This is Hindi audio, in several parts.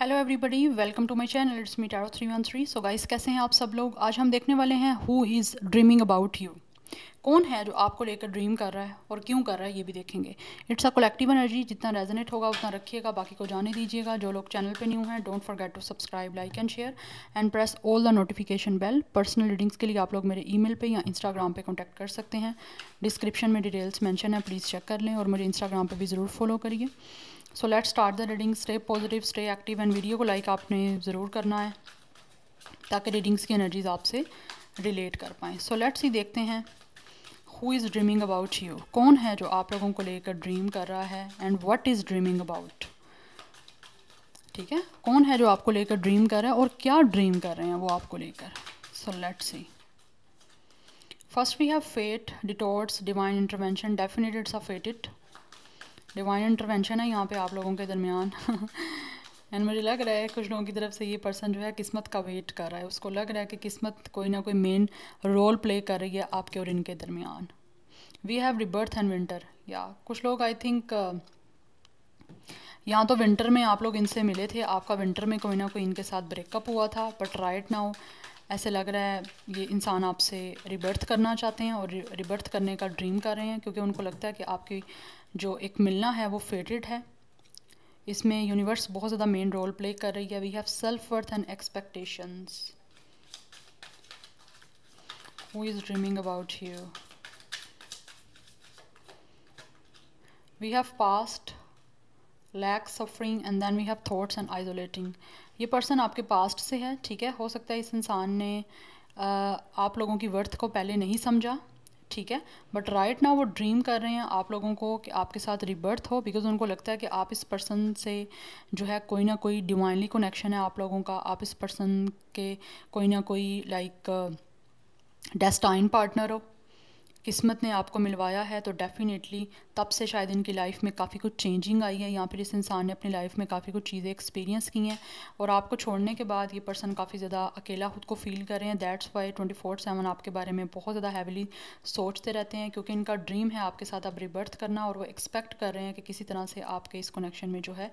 Hello everybody welcome to my channel it's me tarot three one three so guys कैसे हैं आप सब लोग आज हम देखने वाले हैं who is dreaming about you कौन है जो आपको लेकर ड्रीम कर रहा है और क्यों कर रहा है ये भी देखेंगे इट्स अ कलेक्टिव एनर्जी जितना रेजोनेट होगा उतना रखिएगा बाकी को जाने दीजिएगा जो लोग चैनल पे न्यू हैं don't forget to subscribe like and share and press all the notification bell personal readings के लिए आप लोग मेरे ईमेल पे या इंस्टाग्राम पे कॉन्टैक्ट कर सकते हैं डिस्क्रिप्शन में डिटेल्स मैंशन है प्लीज़ चेक कर लें और मुझे इंस्टाग्राम पर भी ज़रूर फॉलो करिए so let start the reading stay positive stay active and video को लाइक आपने ज़रूर करना है ताकि रीडिंग्स की एनर्जीज आपसे रिलेट कर पाएँ सो लेट्स ही देखते हैं who is dreaming about you कौन है जो आप लोगों को लेकर ड्रीम कर रहा है and what is dreaming about ठीक है कौन है जो आपको लेकर ड्रीम कर रहा है और क्या ड्रीम कर रहे हैं वो आपको लेकर so let's see first we have fate detours divine intervention a fate it divine intervention है यहाँ पे आप लोगों के दरमियान एंड मुझे लग रहा है कुछ लोगों की तरफ से ये पर्सन जो है किस्मत का वेट कर रहा है उसको लग रहा है कि किस्मत कोई ना कोई मेन रोल प्ले कर रही है आपके और इनके दरमियान we have rebirth and winter या कुछ लोग आई थिंक यहाँ तो विंटर में आप लोग इनसे मिले थे आपका विंटर में कोई ना कोई इनके साथ ब्रेकअप हुआ था बट राइट नाउ ऐसे लग रहा है ये इंसान आपसे रिबर्थ करना चाहते हैं और रिबर्थ करने का ड्रीम कर रहे हैं क्योंकि उनको लगता है कि आपकी जो एक मिलना है वो फेटेड है इसमें यूनिवर्स बहुत ज़्यादा मेन रोल प्ले कर रही है we have self worth and expectations who is dreaming about you we have past lack suffering and then we have thoughts and isolating ये पर्सन आपके पास्ट से है ठीक है हो सकता है इस इंसान ने आप लोगों की वर्थ को पहले नहीं समझा ठीक है बट राइट ना वो ड्रीम कर रहे हैं आप लोगों को कि आपके साथ रिबर्थ हो बिकॉज उनको लगता है कि आप इस पर्सन से जो है कोई ना कोई डिवाइनली कनेक्शन है आप लोगों का आप इस पर्सन के कोई ना कोई लाइक डेस्टाइन पार्टनर हो किस्मत ने आपको मिलवाया है तो डेफ़िनेटली तब से शायद इनकी लाइफ में काफ़ी कुछ चेंजिंग आई है या फिर इस इंसान ने अपनी लाइफ में काफ़ी कुछ चीज़ें एक्सपीरियंस की हैं और आपको छोड़ने के बाद ये पर्सन काफ़ी ज़्यादा अकेला खुद को फील कर रहे हैं that's why twenty four seven आपके बारे में बहुत ज़्यादा हैविली सोचते रहते हैं क्योंकि इनका ड्रीम है आपके साथ अब रिबर्थ करना और वो एक्सपेक्ट कर रहे हैं कि किसी तरह से आपके इस कनेक्शन में जो है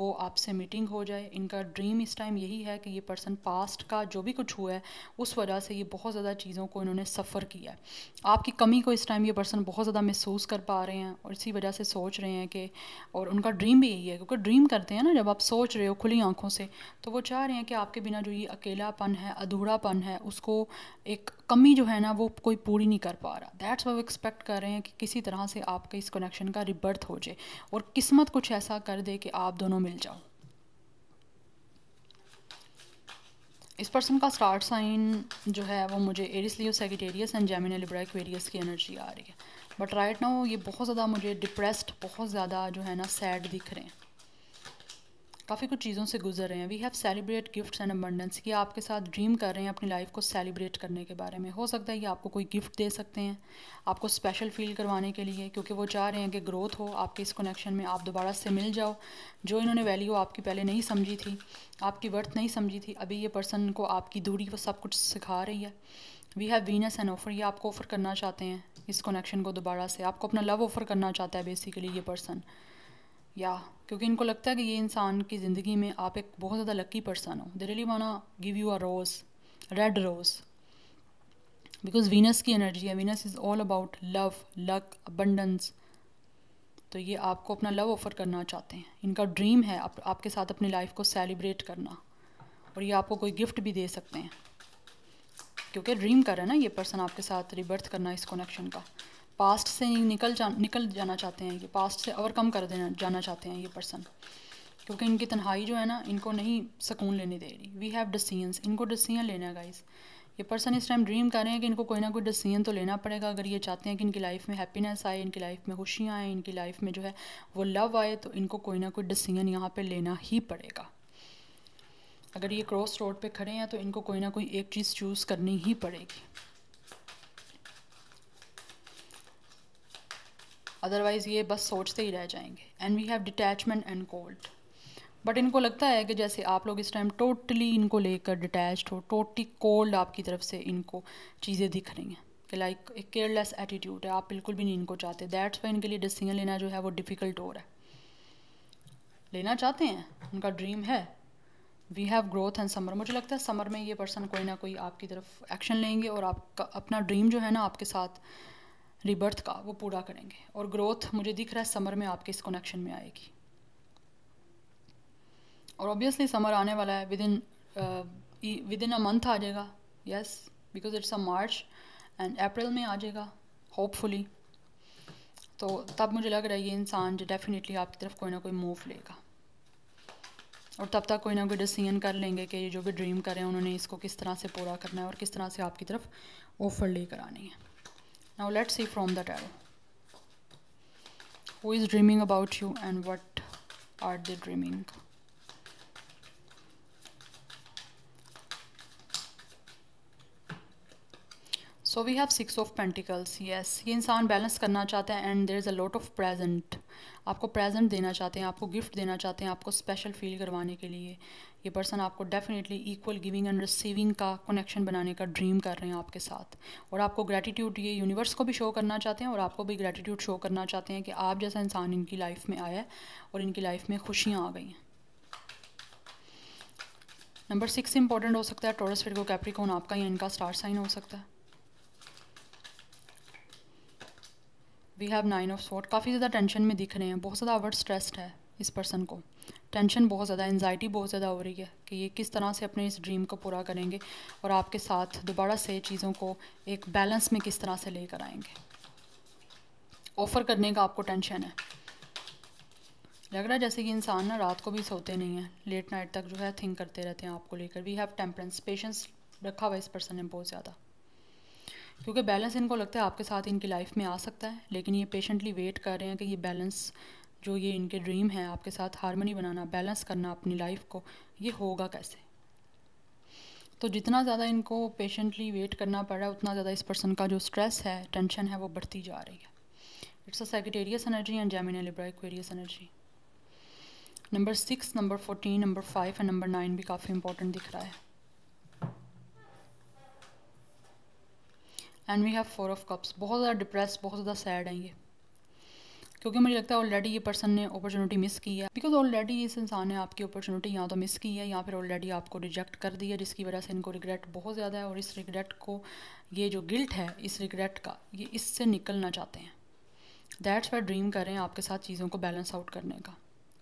वो आपसे मीटिंग हो जाए इनका ड्रीम इस टाइम यही है कि ये पर्सन पास्ट का जो भी कुछ हुआ है उस वजह से ये बहुत ज़्यादा चीज़ों को इन्होंने सफ़र किया है आपकी कम कमी को इस टाइम ये पर्सन बहुत ज़्यादा महसूस कर पा रहे हैं और इसी वजह से सोच रहे हैं कि और उनका ड्रीम भी यही है क्योंकि ड्रीम करते हैं ना जब आप सोच रहे हो खुली आंखों से तो वो चाह रहे हैं कि आपके बिना जो ये अकेलापन है अधूरापन है उसको एक कमी जो है ना वो कोई पूरी नहीं कर पा रहा दैट्स वो एक्सपेक्ट कर रहे हैं कि किसी तरह से आपके इस कनेक्शन का रिबर्थ हो जाए और किस्मत कुछ ऐसा कर दे कि आप दोनों मिल जाओ इस पर्सन का स्टार साइन जो है वो मुझे Aries Leo Sagittarius and Gemini Libra Aquarius की एनर्जी आ रही है बट राइट नाउ ये बहुत ज़्यादा मुझे डिप्रेस्ड बहुत ज़्यादा जो है ना सैड दिख रहे हैं काफ़ी कुछ चीज़ों से गुजर रहे हैं we have celebrate gifts and abundance कि आपके साथ ड्रीम कर रहे हैं अपनी लाइफ को सेलिब्रेट करने के बारे में हो सकता है कि आपको कोई गिफ्ट दे सकते हैं आपको स्पेशल फील करवाने के लिए क्योंकि वो चाह रहे हैं कि ग्रोथ हो आपके इस कनेक्शन में आप दोबारा से मिल जाओ जो इन्होंने वैल्यू आपकी पहले नहीं समझी थी आपकी वर्थ नहीं समझी थी अभी ये पर्सन को आपकी दूरी वो सब कुछ सिखा रही है we have Venus and offer ये आपको ऑफ़र करना चाहते हैं इस कनेक्शन को दोबारा से आपको अपना लव ऑफ़र करना चाहता है बेसिकली ये पर्सन या क्योंकि इनको लगता है कि ये इंसान की ज़िंदगी में आप एक बहुत ज़्यादा लकी पर्सन हो they really wanna give you a rose red rose because Venus की एनर्जी है Venus is all about love luck abundance तो ये आपको अपना लव ऑफ़र करना चाहते हैं इनका ड्रीम है आप, आपके साथ अपनी लाइफ को सेलिब्रेट करना और ये आपको कोई गिफ्ट भी दे सकते हैं क्योंकि ड्रीम कर रहा है ना ये पर्सन आपके साथ रिबर्थ करना इस कनेक्शन का पास्ट से निकल जा निकल जाना चाहते हैं ये पास्ट से ओवरकम कर देना जाना चाहते हैं ये पर्सन क्योंकि इनकी तन्हाई जो है ना इनको नहीं सुकून लेने दे रही वी हैव डिसीजन इनको डिसीजन लेना है गाइस ये पर्सन इस टाइम ड्रीम कर रहे हैं कि इनको कोई ना कोई डिसीजन तो लेना पड़ेगा अगर ये चाहते हैं कि इनकी लाइफ में हैप्पीनेस आए इनकी लाइफ में खुशियाँ आए इनकी लाइफ में जो है वो लव आए तो इनको कोई ना कोई डिसीजन यहाँ पर लेना ही पड़ेगा अगर ये क्रॉस रोड पर खड़े हैं तो इनको कोई ना कोई एक चीज़ चूज़ करनी ही पड़ेगी अदरवाइज़ ये बस सोचते ही रह जाएंगे and we have detachment and cold but इनको लगता है कि जैसे आप लोग इस टाइम टोटली इनको लेकर डिटैच हो टोटली कोल्ड आपकी तरफ से इनको चीज़ें दिख रही हैं कि लाइक एक केयरलेस एटीट्यूड है आप बिल्कुल भी नहीं इनको चाहते दैट्स वाई इनके लिए डिसीजन लेना जो है वो डिफ़िकल्ट हो रहा है लेना चाहते हैं उनका ड्रीम है we have growth and summer मुझे लगता है समर में ये पर्सन कोई ना कोई आपकी तरफ एक्शन लेंगे और आपका अपना ड्रीम जो है ना आपके साथ रिबर्थ का वो पूरा करेंगे और ग्रोथ मुझे दिख रहा है समर में आपके इस कनेक्शन में आएगी और ऑब्वियसली समर आने वाला है within within a month आ जाएगा yes because it's a March and April में आ जाएगा होपफुली तो तब मुझे लग रहा है ये इंसान जो डेफिनेटली आपकी तरफ कोई ना कोई मूव लेगा और तब तक कोई ना कोई डिसीजन कर लेंगे कि ये जो भी ड्रीम करें उन्होंने इसको किस तरह से पूरा करना है और किस तरह से आपकी तरफ ऑफर लेकर आनी है now let's see from the tarot who is dreaming about you and what are they dreaming so we have six of pentacles yes ये इंसान बैलेंस करना चाहते हैं and there is a lot of present आपको प्रेजेंट देना चाहते हैं आपको गिफ्ट देना चाहते हैं आपको स्पेशल फील करवाने के लिए ये पर्सन आपको definitely equal giving and receiving का कनेक्शन बनाने का ड्रीम कर रहे हैं आपके साथ और आपको ग्रेटिट्यूड ये यूनिवर्स को भी शो करना चाहते हैं और आपको भी ग्रेटिट्यूड शो करना चाहते हैं कि आप जैसा इंसान इनकी लाइफ में आया है और इनकी लाइफ में खुशियाँ आ गई हैं नंबर सिक्स इंपॉर्टेंट हो सकता है टोरस फिर कैप्रिकोन आपका या इनका स्टार साइन हो सकता है we have nine of swords काफ़ी ज़्यादा टेंशन में दिख रहे हैं बहुत ज़्यादा ओवर स्ट्रेस्ड है इस पर्सन को टेंशन बहुत ज़्यादा एनजाइटी बहुत ज़्यादा हो रही है कि ये किस तरह से अपने इस ड्रीम को पूरा करेंगे और आपके साथ दोबारा से चीज़ों को एक बैलेंस में किस तरह से लेकर आएंगे ऑफ़र करने का आपको टेंशन है लग रहा है जैसे कि इंसान ना रात को भी सोते नहीं हैं लेट नाइट तक जो है थिंक करते रहते हैं आपको लेकर वी हैव टेम्परेंस पेशेंस रखा हुआ इस पर्सन ने बहुत ज़्यादा क्योंकि बैलेंस इनको लगता है आपके साथ इनकी लाइफ में आ सकता है लेकिन ये पेशेंटली वेट कर रहे हैं कि ये बैलेंस जो ये इनके ड्रीम है आपके साथ हारमोनी बनाना बैलेंस करना अपनी लाइफ को ये होगा कैसे तो जितना ज़्यादा इनको पेशेंटली वेट करना पड़ रहा है उतना ज़्यादा इस पर्सन का जो स्ट्रेस है टेंशन है वो बढ़ती जा रही है it's a Sagittarius energy and Gemini Libra Aquarius energy number six number fourteen number five and number nine भी काफ़ी इंपॉर्टेंट दिख रहा है and we have four of cups बहुत ज़्यादा डिप्रेस बहुत ज़्यादा सैड हैं ये क्योंकि मुझे लगता है ऑलरेडी ये पर्सन ने अपॉर्चुनिटी मिस की है बिकॉज ऑलरेडी इस इंसान ने आपकी अपॉर्चुनिटी या तो मिस की है या फिर ऑलरेडी आपको रिजेक्ट कर दिया जिसकी वजह से इनको रिग्रेट बहुत ज़्यादा है और इस रिग्रेट को ये जो गिल्ट है इस रिग्रेट का ये इससे निकलना चाहते हैं दैट्स वाई ड्रीम करें आपके साथ चीज़ों को बैलेंस आउट करने का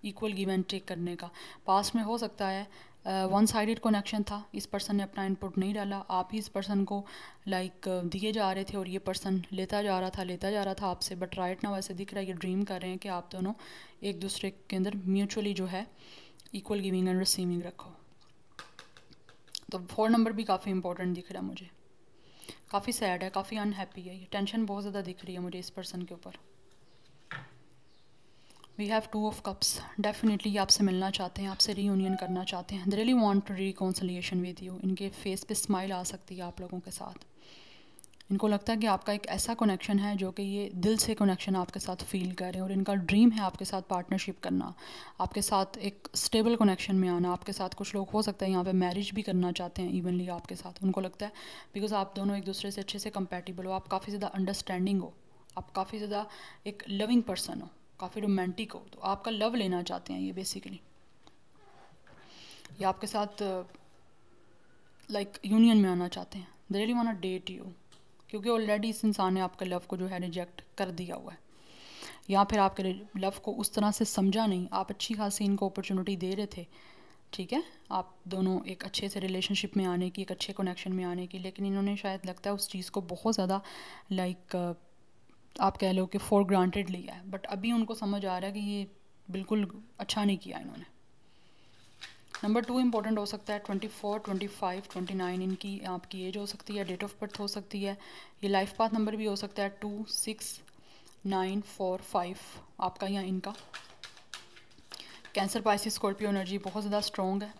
इक्वल गिव एंड टेक करने का पास में हो सकता है वन साइडेड कनेक्शन था इस पर्सन ने अपना इनपुट नहीं डाला आप ही इस पर्सन को लाइक like, दिए जा रहे थे और ये पर्सन लेता जा रहा था लेता जा रहा था आपसे बट राइट ना वैसे दिख रहा है ये ड्रीम कर रहे हैं कि आप दोनों एक दूसरे के अंदर म्यूचुअली जो है इक्वल गिविंग एंड रिसीविंग रखो तो फोर नंबर भी काफ़ी इंपॉर्टेंट दिख रहा है मुझे काफ़ी सैड है काफ़ी अनहैप्पी है ये टेंशन बहुत ज़्यादा दिख रही है मुझे इस पर्सन के ऊपर we have two of cups definitely आपसे मिलना चाहते हैं आपसे रीयूनियन करना चाहते हैं they really to reconciliation with you इनके फेस पे स्माइल आ सकती है आप लोगों के साथ इनको लगता है कि आपका एक ऐसा कनेक्शन है जो कि ये दिल से कनेक्शन आपके साथ फील करें और इनका ड्रीम है आपके साथ पार्टनरशिप करना आपके साथ एक स्टेबल कनेक्शन में आना आपके साथ कुछ लोग हो सकता है यहाँ पे मैरिज भी करना चाहते हैं इवनली आपके साथ उनको लगता है बिकॉज आप दोनों एक दूसरे से अच्छे से कंपेटिबल हो आप काफ़ी ज़्यादा अंडरस्टैंडिंग हो आप काफ़ी ज़्यादा एक लविंग पर्सन हो काफ़ी रोमांटिक हो तो आपका लव लेना चाहते हैं ये बेसिकली या आपके साथ लाइक uh, यूनियन like, में आना चाहते हैं they really a date you क्योंकि ऑलरेडी इस इंसान ने आपके लव को जो है रिजेक्ट कर दिया हुआ है या फिर आपके लव को उस तरह से समझा नहीं आप अच्छी खासी इनको अपॉर्चुनिटी दे रहे थे ठीक है आप दोनों एक अच्छे से रिलेशनशिप में आने की एक अच्छे कनेक्शन में आने की लेकिन इन्होंने शायद लगता है उस चीज़ को बहुत ज़्यादा लाइक uh, आप कह लो कि फॉर ग्रांटेड लिया है बट अभी उनको समझ आ रहा है कि ये बिल्कुल अच्छा नहीं किया इन्होंने नंबर टू इंपॉर्टेंट हो सकता है twenty four twenty five twenty nine इनकी आपकी एज हो सकती है डेट ऑफ बर्थ हो सकती है ये लाइफ पाथ नंबर भी हो सकता है two six nine four five आपका या इनका कैंसर पाइसिस स्कॉर्पियो एनर्जी बहुत ज़्यादा स्ट्रॉन्ग है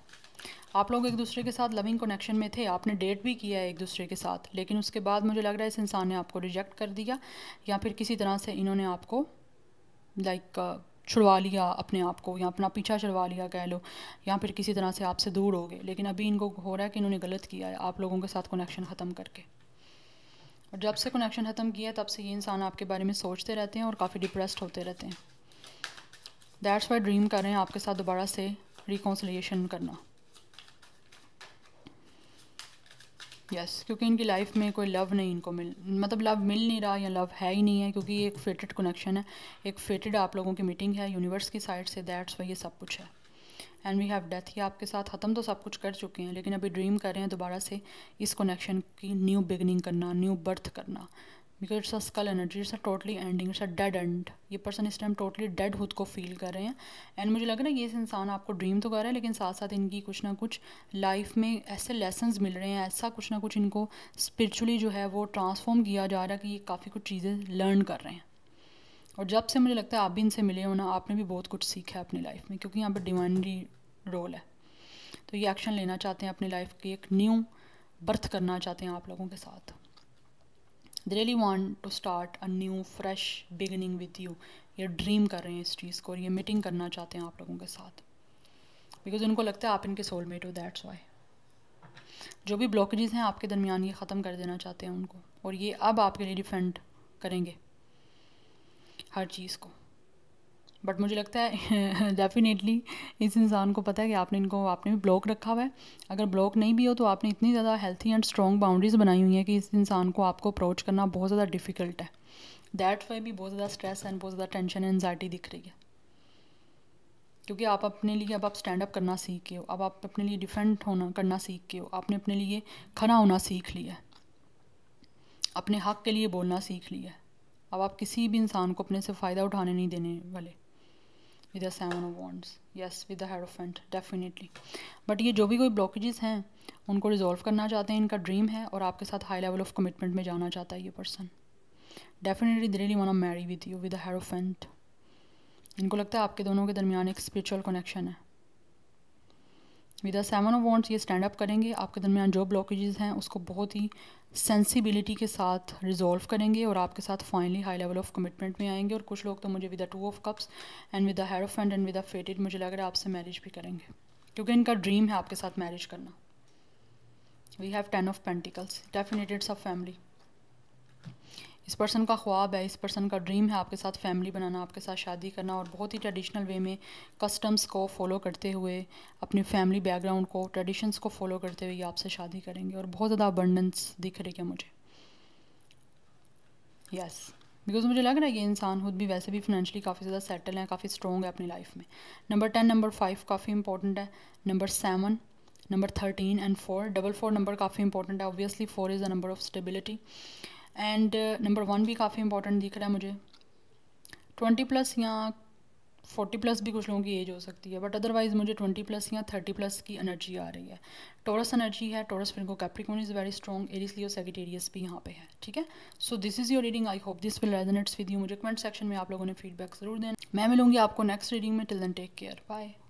आप लोग एक दूसरे के साथ लविंग कनेक्शन में थे आपने डेट भी किया है एक दूसरे के साथ लेकिन उसके बाद मुझे लग रहा है इस इंसान ने आपको रिजेक्ट कर दिया या फिर किसी तरह से इन्होंने आपको लाइक छुड़वा लिया अपने आप को या अपना पीछा छुड़वा लिया कह लो या फिर किसी तरह से आपसे दूर हो गए लेकिन अभी इनको हो रहा है कि इन्होंने गलत किया है आप लोगों के साथ कनेक्शन ख़त्म करके और जब से कनेक्शन ख़त्म किया तब से ये इंसान आपके बारे में सोचते रहते हैं और काफ़ी डिप्रेस्ड होते रहते हैं दैट्स वाई ड्रीम कर रहे हैं आपके साथ दोबारा से रिकॉन्सलिएशन करना यस क्योंकि इनकी लाइफ में कोई लव नहीं इनको मिल मतलब लव मिल नहीं रहा या लव है ही नहीं है क्योंकि ये एक फेटेड कनेक्शन है एक फेटेड आप लोगों की मीटिंग है यूनिवर्स की साइड से दैट्स वही सब कुछ है एंड वी हैव डेथ ये आपके साथ ख़त्म तो सब कुछ कर चुके हैं लेकिन अभी ड्रीम कर रहे हैं दोबारा से इस कनेक्शन की न्यू बिगनिंग करना न्यू बर्थ करना because it's a skull energy it's a totally ending it's a dead end ये पर्सन इस टाइम टोटली डेड खुद को फील कर रहे हैं एंड मुझे लग रहा है कि इस इंसान आपको ड्रीम तो कर रहा है लेकिन साथ साथ इनकी कुछ ना कुछ लाइफ में ऐसे लेसन मिल रहे हैं ऐसा कुछ ना कुछ इनको स्परिचुअली जो है वो ट्रांसफॉर्म किया जा रहा है कि ये काफ़ी कुछ चीज़ें लर्न कर रहे हैं और जब से मुझे लगता है आप भी इनसे मिले हो ना आपने भी बहुत कुछ सीखा है अपनी लाइफ में क्योंकि यहाँ पर डिमांडी रोल है तो ये एक्शन लेना चाहते हैं अपनी लाइफ की एक न्यू बर्थ करना चाहते हैं आप लोगों के साथ they really want to start a new fresh beginning with you ये ड्रीम कर रहे हैं इस चीज़ को और ये मीटिंग करना चाहते हैं आप लोगों के साथ बिकॉज उनको लगता है आप इनके सोलमेट हो दैट्स वाई जो भी ब्लॉकेजेस हैं आपके दरमियान ये ख़त्म कर देना चाहते हैं उनको और ये अब आपके लिए डिफेंड करेंगे हर चीज़ को बट मुझे लगता है डेफिनेटली इस इंसान को पता है कि आपने इनको आपने भी ब्लॉक रखा हुआ है अगर ब्लॉक नहीं भी हो तो आपने इतनी ज़्यादा हेल्थी एंड स्ट्रॉन्ग बाउंड्रीज बनाई हुई हैं कि इस इंसान को आपको अप्रोच करना बहुत ज़्यादा डिफिकल्ट है दैट वाई भी बहुत ज़्यादा स्ट्रेस एंड बहुत ज़्यादा टेंशन एनजाइटी दिख रही है क्योंकि आप अपने लिए अब आप स्टैंड अप करना सीख के हो अब आप अपने लिए डिफेंड होना करना सीख के हो आपने अपने लिए खड़ा होना सीख लिया है अपने हक के लिए बोलना सीख लिया है अब आप किसी भी इंसान को अपने से फ़ायदा उठाने नहीं देने वाले with the seven of wands yes with the hierophant definitely but ये जो भी कोई ब्लॉकेजेस हैं उनको रिजॉल्व करना चाहते हैं इनका ड्रीम है और आपके साथ हाई लेवल ऑफ कमिटमेंट में जाना चाहता है ये पर्सन डेफिनेटली दिल one of marry with you with the hierophant इनको लगता है आपके दोनों के दरमियान एक स्पिरिचुअल कनेक्शन है with a seven of wands ये स्टैंड अप करेंगे आपके दरमियान जो ब्लॉकेजेस हैं उसको बहुत ही सेंसिबिलिटी के साथ रिजॉल्व करेंगे और आपके साथ finally high level of commitment में आएंगे और कुछ लोग तो मुझे with two of cups and with head of and and with a fated मुझे लग रहा है आपसे मैरिज भी करेंगे क्योंकि इनका ड्रीम है आपके साथ मैरिज करना we have ten of pentacles definitely of family इस पर्सन का ख्वाब है इस पर्सन का ड्रीम है आपके साथ फैमिली बनाना आपके साथ शादी करना और बहुत ही ट्रेडिशनल वे में कस्टम्स को फॉलो करते हुए अपनी फैमिली बैकग्राउंड को ट्रेडिशंस को फॉलो करते हुए ये आपसे शादी करेंगे और बहुत ज़्यादा अबंडेंस दिख रही है मुझे यस yes. बिकॉज मुझे लग रहा है कि इंसान खुद भी वैसे भी फाइनेंशियली काफ़ी ज़्यादा सेटल है काफ़ी स्ट्रॉन्ग है अपनी लाइफ में नंबर टेन नंबर फाइव काफ़ी इंपॉर्टेंट है number seven number thirteen and four double four number काफ़ी इंपॉर्टेंट है obviously four is the number of stability and number one भी काफ़ी इंपॉर्टेंट दिख रहा है मुझे ट्वेंटी प्लस या फोर्टी प्लस भी कुछ लोगों की एज हो सकती है बट अदरवाइज मुझे ट्वेंटी प्लस या थर्टी प्लस की एनर्जी आ रही है टोरस एनर्जी है टोरस फिर को Capricorn is very strong Aries Leo Sagittarius भी यहाँ पे है ठीक है so this is your reading I hope this will resonates with you मुझे कमेंट सेक्शन में आप लोगों ने फीडबैक जरूर देना मैं मिलूंगी आपको नेक्स्ट रीडिंग में till then take care bye